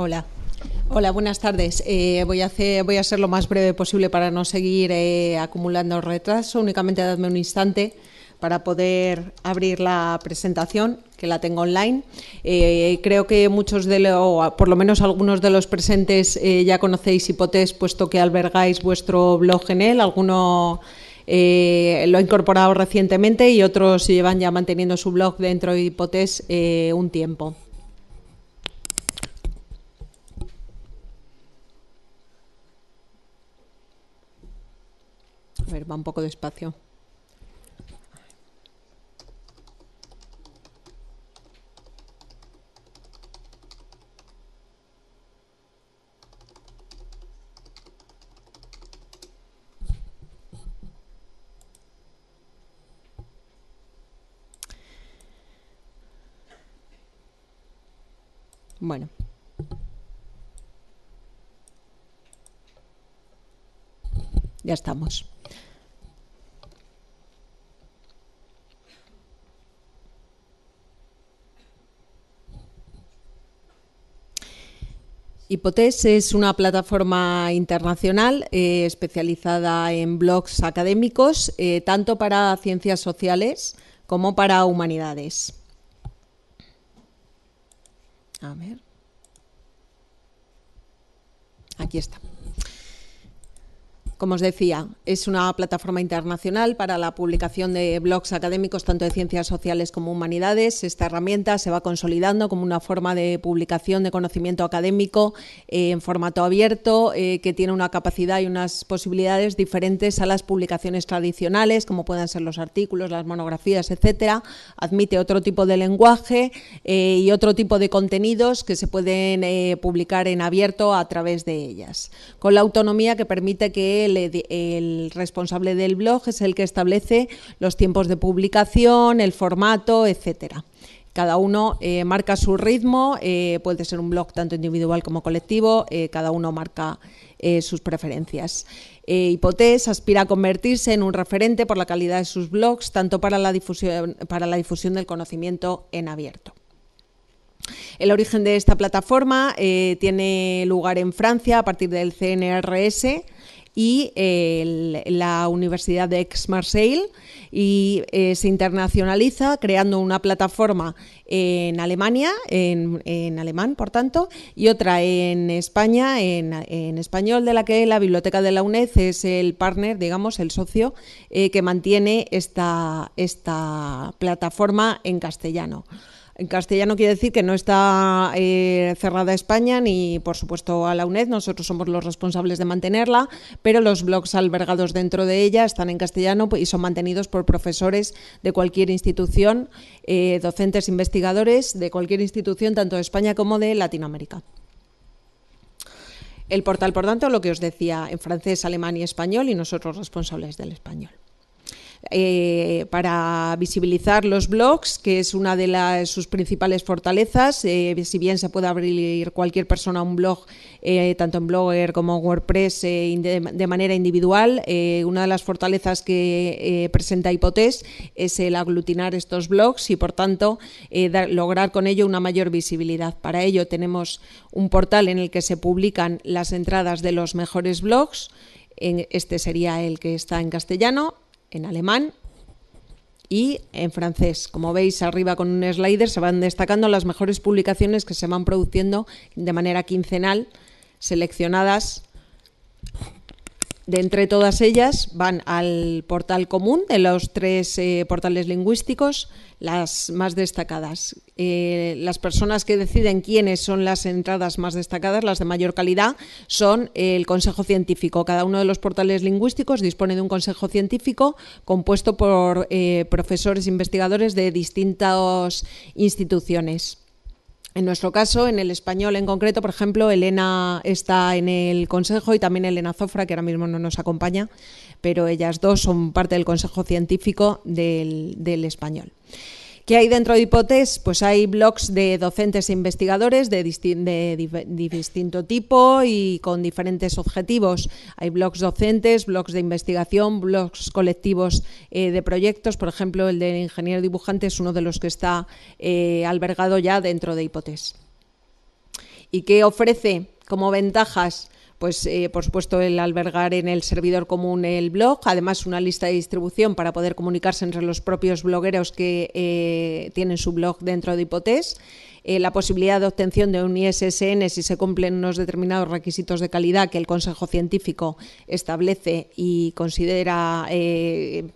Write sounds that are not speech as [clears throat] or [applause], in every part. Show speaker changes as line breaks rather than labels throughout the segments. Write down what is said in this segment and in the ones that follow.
Hola. Hola, buenas tardes. Eh, voy, a hacer, voy a ser lo más breve posible para no seguir eh, acumulando retraso. Únicamente dadme un instante para poder abrir la presentación, que la tengo online. Eh, creo que muchos de los, o por lo menos algunos de los presentes ya conocéis Hipotes, puesto que albergáis vuestro blog en él. Algunos lo han incorporado recientemente y otros llevan ya manteniendo su blog dentro de Hipotes un tiempo. A ver, va un poco despacio. Bueno. Ya estamos. Hipotes es una plataforma internacional eh, especializada en blogs académicos, eh, tanto para ciencias sociales como para humanidades. A ver. Aquí está. Como os decía, es una plataforma internacional para la publicación de blogs académicos tanto de ciencias sociales como humanidades. Esta herramienta se va consolidando como una forma de publicación de conocimiento académico eh, en formato abierto eh, que tiene una capacidad y unas posibilidades diferentes a las publicaciones tradicionales, como puedan ser los artículos, las monografías, etcétera. Admite otro tipo de lenguaje eh, y otro tipo de contenidos que se pueden publicar en abierto a través de ellas, con la autonomía que permite que el, responsable del blog es el que establece los tiempos de publicación, el formato, etcétera cada uno eh, marca su ritmo, eh, puede ser un blog tanto individual como colectivo, eh, cada uno marca sus preferencias. Hipotés aspira a convertirse en un referente por la calidad de sus blogs, tanto para para la difusión del conocimiento en abierto. El origen de esta plataforma tiene lugar en Francia a partir del CNRS, y la Universidad de ex marseille y eh, se internacionaliza creando una plataforma en Alemania, en, alemán, por tanto, y otra en España, en, español, de la que la Biblioteca de la UNED es el partner, digamos, el socio eh, que mantiene esta, esta plataforma en castellano. En castellano quiere decir que no está eh, cerrada España ni, por supuesto, a la UNED. Nosotros somos los responsables de mantenerla, pero los blogs albergados dentro de ella están en castellano y son mantenidos por profesores de cualquier institución, eh, docentes, investigadores de cualquier institución, tanto de España como de Latinoamérica. El portal, por tanto, lo que os decía en francés, alemán y español, y nosotros responsables del español. Eh, para visibilizar los blogs, que es una de sus principales fortalezas. Eh, si bien se puede abrir cualquier persona un blog, eh, tanto en Blogger como en WordPress, de, manera individual, una de las fortalezas que presenta Hipotes es el aglutinar estos blogs y, por tanto, lograr con ello una mayor visibilidad. Para ello tenemos un portal en el que se publican las entradas de los mejores blogs. Este sería el que está en castellano en alemán y en francés. Como veis arriba con un slider se van destacando las mejores publicaciones que se van produciendo de manera quincenal, seleccionadas de entre todas ellas van al portal común de los tres eh, portales lingüísticos, las más destacadas. Eh, las personas que deciden quiénes son las entradas más destacadas, las de mayor calidad, son el Consejo Científico. Cada uno de los portales lingüísticos dispone de un Consejo Científico compuesto por eh, profesores profesores investigadores de distintas instituciones. En nuestro caso, en el español en concreto, por ejemplo, Elena está en el Consejo y también Elena Zofra, que ahora mismo no nos acompaña, pero ellas dos son parte del Consejo Científico del, del español. ¿Qué hay dentro de Hipotes? Pues hay blogs de docentes e investigadores de, distinto tipo y con diferentes objetivos. Hay blogs docentes, blogs de investigación, blogs colectivos eh, de proyectos. Por ejemplo, el del ingeniero dibujante es uno de los que está eh, albergado ya dentro de Hipotes. ¿Y qué ofrece como ventajas? pues eh, por supuesto el albergar en el servidor común el blog, además una lista de distribución para poder comunicarse entre los propios blogueros que eh, tienen su blog dentro de Hipotés eh, la posibilidad de obtención de un ISSN si se cumplen unos determinados requisitos de calidad que el Consejo Científico establece y considera eh,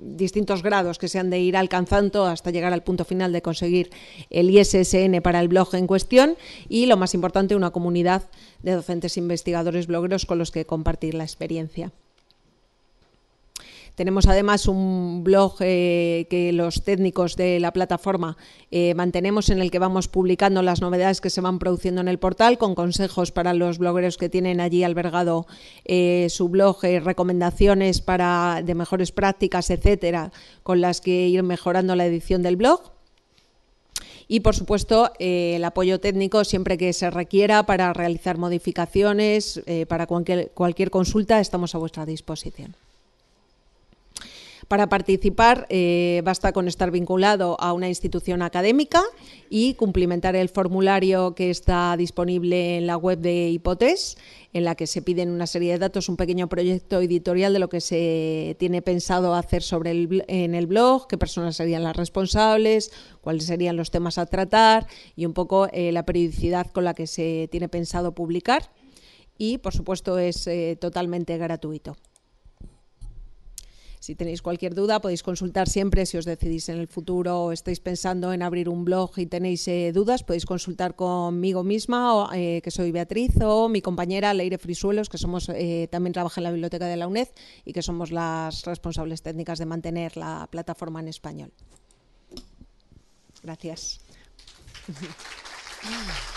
distintos grados que se han de ir alcanzando hasta llegar al punto final de conseguir el ISSN para el blog en cuestión y, lo más importante, una comunidad de docentes investigadores blogueros con los que compartir la experiencia. Tenemos además un blog eh, que los técnicos de la plataforma eh, mantenemos en el que vamos publicando las novedades que se van produciendo en el portal con consejos para los blogueros que tienen allí albergado eh, su blog, recomendaciones para, de mejores prácticas, etcétera, con las que ir mejorando la edición del blog y por supuesto el apoyo técnico siempre que se requiera para realizar modificaciones, para cualquier, cualquier consulta estamos a vuestra disposición. Para participar eh, basta con estar vinculado a una institución académica y cumplimentar el formulario que está disponible en la web de Hipotes, en la que se piden una serie de datos, un pequeño proyecto editorial de lo que se tiene pensado hacer sobre en el blog, qué personas serían las responsables, cuáles serían los temas a tratar y un poco eh, la periodicidad con la que se tiene pensado publicar. Y, por supuesto, es eh, totalmente gratuito. Si tenéis cualquier duda, podéis consultar siempre si os decidís en el futuro o estáis pensando en abrir un blog y tenéis eh, dudas, podéis consultar conmigo misma, eh, que soy Beatriz, o mi compañera Leire Frisuelos, que somos eh, también trabaja en la biblioteca de la UNED y que somos las responsables técnicas de mantener la plataforma en español.
Gracias. [laughs]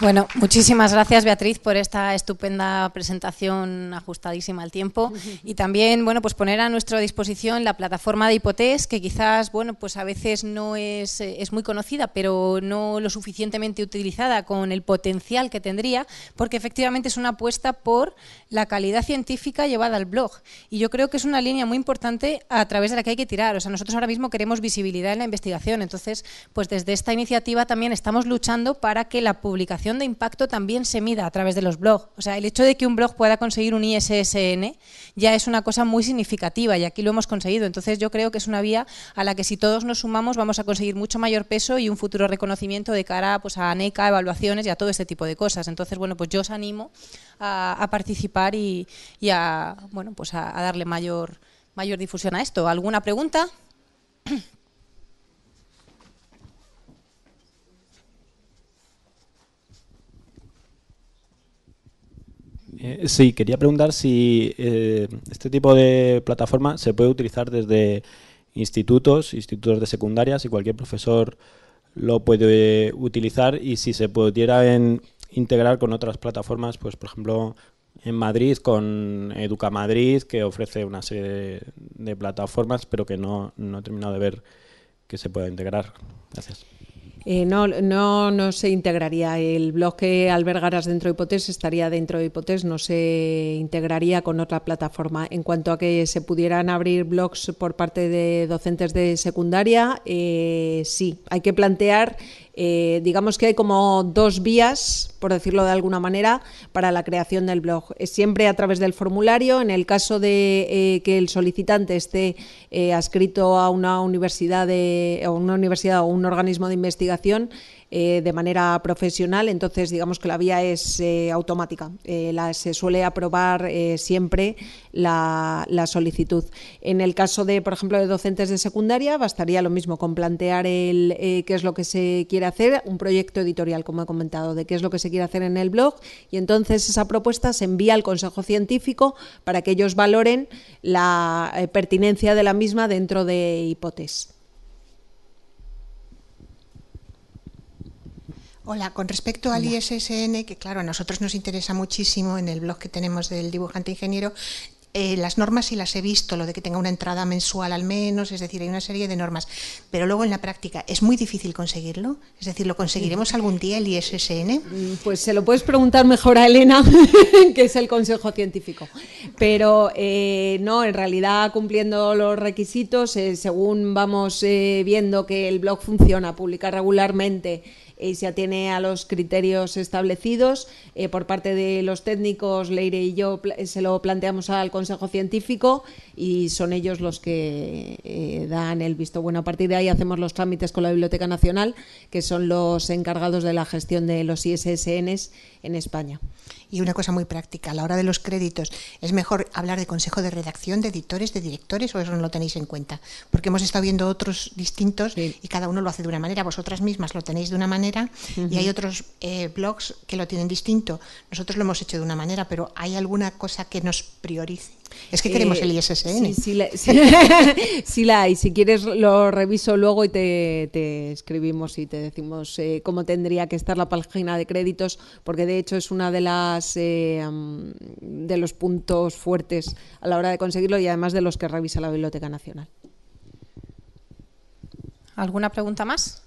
Bueno, muchísimas gracias Beatriz por esta estupenda presentación ajustadísima al tiempo y también bueno pues poner a nuestra disposición la plataforma de Hipotés que quizás bueno pues a veces no es, eh, es muy conocida pero no lo suficientemente utilizada con el potencial que tendría porque efectivamente es una apuesta por la calidad científica llevada al blog y yo creo que es una línea muy importante a través de la que hay que tirar o sea nosotros ahora mismo queremos visibilidad en la investigación entonces pues desde esta iniciativa también estamos luchando para que la publicación de impacto también se mida a través de los blogs. O sea, el hecho de que un blog pueda conseguir un ISSN ya es una cosa muy significativa y aquí lo hemos conseguido. Entonces yo creo que es una vía a la que si todos nos sumamos vamos a conseguir mucho mayor peso y un futuro reconocimiento de cara pues, a ANECA, evaluaciones y a todo este tipo de cosas. Entonces, bueno, pues yo os animo a, participar y, a, bueno, pues a darle mayor, mayor difusión a esto. ¿Alguna pregunta? [clears throat] sí, quería preguntar
si eh, este tipo de plataforma se puede utilizar desde institutos, institutos de secundaria, si cualquier profesor lo puede utilizar y si se pudiera integrar con otras plataformas, pues por ejemplo en Madrid con Educa Madrid, que ofrece una serie de, plataformas, pero que no, no he terminado de ver que se pueda integrar. Gracias. Eh, no, no, no se integraría. El blog que albergarás dentro de Hipotes estaría dentro de Hipotes, no se integraría con otra plataforma. En cuanto a que se pudieran abrir blogs por parte de docentes de secundaria, eh, sí, hay que plantear eh, digamos que hay como dos vías, por decirlo de alguna manera, para la creación del blog. siempre a través del formulario, en el caso de eh, que el solicitante esté eh, adscrito a una universidad, o una universidad o un organismo de investigación, de manera profesional, entonces digamos que la vía es automática. se suele aprobar siempre la, solicitud. En el caso de, por ejemplo, de docentes de secundaria, bastaría lo mismo con plantear el, qué es lo que se quiera hacer, un proyecto editorial, como he comentado, de qué es lo que se quiere hacer en el blog, y entonces esa propuesta se envía al Consejo Científico para que ellos valoren la eh, pertinencia de la misma dentro de hipótesis. Hola, con respecto al ISSN, que claro, a nosotros nos interesa muchísimo en el blog que tenemos del dibujante ingeniero, eh, las normas sí las he visto, lo de que tenga una entrada mensual al menos, es decir, hay una serie de normas, pero luego en la práctica es muy difícil conseguirlo, es decir, ¿lo conseguiremos algún día el ISSN? Mm, pues se lo puedes preguntar mejor a Elena, [laughs] que es el Consejo Científico, pero eh, no, en realidad cumpliendo los requisitos, eh, según vamos viendo que el blog funciona, publica regularmente, y eh, se atiene a los criterios establecidos. Eh, por parte de los técnicos, Leire y yo eh, se lo planteamos al Consejo Científico y son ellos los que dan el visto bueno. A partir de ahí hacemos los trámites con la Biblioteca Nacional, que son los encargados de la gestión de los ISSNs en España. Y una cosa muy práctica, a la hora de los créditos, ¿es mejor hablar de consejo de redacción, de editores, de directores o eso no lo tenéis en cuenta? Porque hemos estado viendo otros distintos y cada uno lo hace de una manera. Vosotras mismas lo tenéis de una manera y hay otros eh, blogs que lo tienen distinto. Nosotros lo hemos hecho de una manera, pero ¿hay alguna cosa que nos priorice? Es que queremos eh, el ISSN. [laughs] Sí, la, hay. Si quieres lo reviso luego y te, escribimos y te decimos eh, cómo tendría que estar la página de créditos, porque de hecho es una de las eh, mm, de los puntos fuertes a la hora de conseguirlo y además de los que revisa la Biblioteca Nacional.
¿Alguna pregunta más?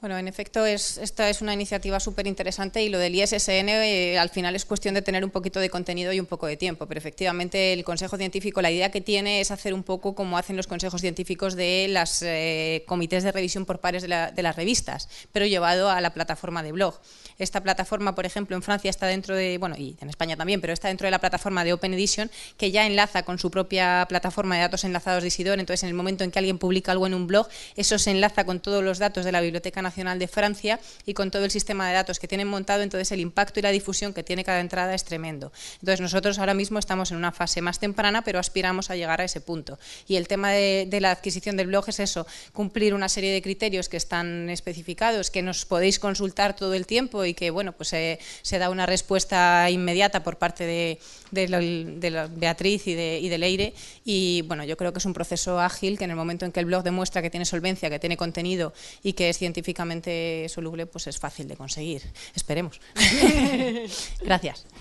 Bueno, en efecto, es, esta es una iniciativa súper interesante y lo del ISSN eh, al final es cuestión de tener un poquito de contenido y un poco de tiempo, pero efectivamente el Consejo Científico, la idea que tiene es hacer un poco como hacen los consejos científicos de los eh, comités de revisión por pares de, las revistas, pero llevado a la plataforma de blog. Esta plataforma, por ejemplo, en Francia está dentro de, bueno, y en España también, pero está dentro de la plataforma de Open Edition, que ya enlaza con su propia plataforma de datos enlazados de Isidore, entonces en el momento en que alguien publica algo en un blog, eso se enlaza con todos los datos de la Biblioteca Nacional Nacional de Francia y con todo el sistema de datos que tienen montado, entonces el impacto y la difusión que tiene cada entrada es tremendo. Entonces nosotros ahora mismo estamos en una fase más temprana, pero aspiramos a llegar a ese punto. Y el tema de, la adquisición del blog es eso, cumplir una serie de criterios que están especificados, que nos podéis consultar todo el tiempo y que bueno, pues eh, se da una respuesta inmediata por parte de, Beatriz y de, y Leire. Y bueno, yo creo que es un proceso ágil que en el momento en que el blog demuestra que tiene solvencia, que tiene contenido y que es científico, soluble, pues es fácil de conseguir. Esperemos. [laughs] Gracias.